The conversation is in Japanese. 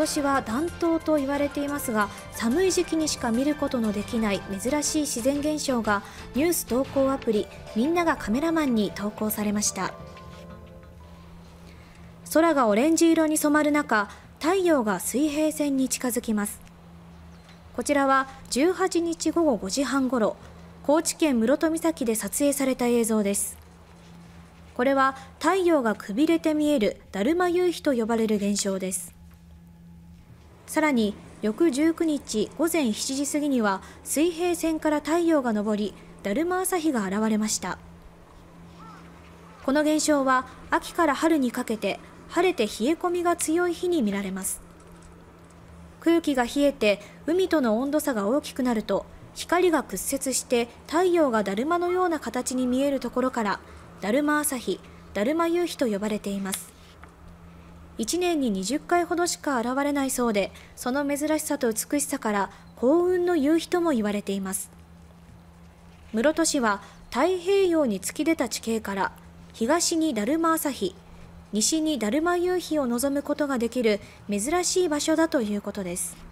年は暖冬と言われていますが寒い時期にしか見ることのできない珍しい自然現象がニュース投稿アプリみんながカメラマンに投稿されました空がオレンジ色に染まる中太陽が水平線に近づきますこちらは18日午後5時半ごろ高知県室戸岬で撮影された映像ですこれは太陽がくびれて見えるだるま夕日と呼ばれる現象ですさらに翌19日午前7時過ぎには水平線から太陽が昇りだるま朝日が現れましたこの現象は秋から春にかけて晴れて冷え込みが強い日に見られます空気が冷えて海との温度差が大きくなると光が屈折して太陽がだるまのような形に見えるところからだるま朝日だるま夕日と呼ばれています1年に20回ほどしか現れないそうで、その珍しさと美しさから幸運の夕日とも言われています。室戸市は太平洋に突き出た地形から東にだるま朝日、西にだるま夕日を望むことができる珍しい場所だということです。